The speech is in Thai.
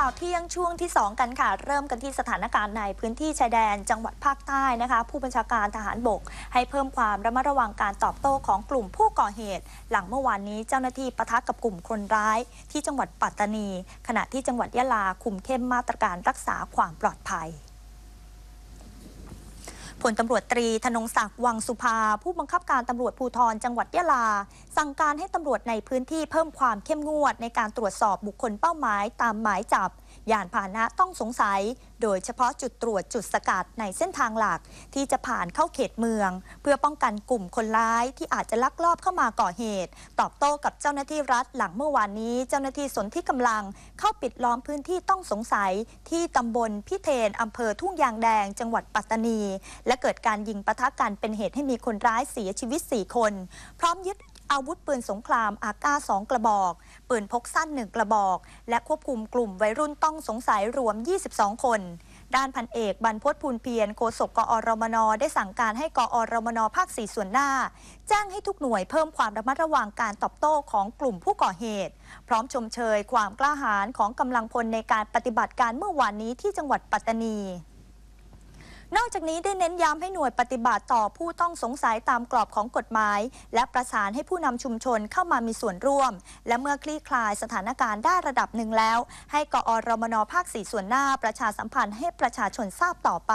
ข่าวเที่ยงช่วงที่ 2 กันค่ะเริ่มกันที่สถานการณ์ใน พื้นที่ชายแดนจังหวัดภาคใต้นะคะ ผู้บัญชาการทหารบก ให้เพิ่มความระมัดระวังการตอบโต้ของกลุ่มผู้ก่อเหตุ หลังเมื่อวานนี้เจ้าหน้าที่ปะทะกับกลุ่มคนร้าย ที่จังหวัดปัตตานี ขณะที่จังหวัดยะลาคุมเข้มมาตรการรักษาความปลอดภัยผลตำรวจตรีธนงศักดิ์วังสุภา ผู้บังคับการตำรวจภูธรจังหวัดยะลา สั่งการให้ตำรวจในพื้นที่เพิ่มความเข้มงวด ในการตรวจสอบบุคคลเป้าหมายตามหมายจับยานพาหนะต้องสงสัย โดยเฉพาะจุดตรวจจุดสกัดในเส้นทางหลัก ที่จะผ่านเข้าเขตเมือง เพื่อป้องกันกลุ่มคนร้ายที่อาจจะลักลอบเข้ามาก่อเหตุตอบโต้กับเจ้าหน้าที่รัฐหลังเมื่อวานนี้ เจ้าหน้าที่สนที่กำลังเข้าปิดล้อมพื้นที่ต้องสงสัย ที่ตำบลพิเทนอำเภอทุ่งยางแดง จังหวัดปัตตานีและเกิดการยิงปะทะกันเป็นเหตุให้มีคนร้ายเสียชีวิต 4 คน พร้อมยึดอาวุธปืนสงครามอาก้าสองกระบอก ปืนพกสั้นหนึ่งกระบอก และควบคุมกลุ่มวัยรุ่นต้องสงสัยรวม 22 คน ด้านพันเอกบรรพศพูนเพียรโฆษกกอรมน ได้สั่งการให้กอรมนภาคส่ส่วนหน้าแจ้งให้ทุกหน่วยเพิ่มความระมัดระวังการตอบโต้ของกลุ่มผู้ก่อเหตุ พร้อมชมเชย ความกล้าหาญของกำลังพลในการปฏิบัติการเมื่อวานนี้ที่จังหวัดปัตตานีนอกจากนี้ได้เน้นย้ำให้หน่วยปฏิบัติต่อผู้ต้องสงสัยตามกรอบของกฎหมาย และประสานให้ผู้นำชุมชนเข้ามามีส่วนร่วม และเมื่อคลี่คลายสถานการณ์ได้ระดับหนึ่งแล้ว ให้กอรมนภาคสีส่วนหน้าประชาสัมพันธ์ให้ประชาชนทราบต่อไป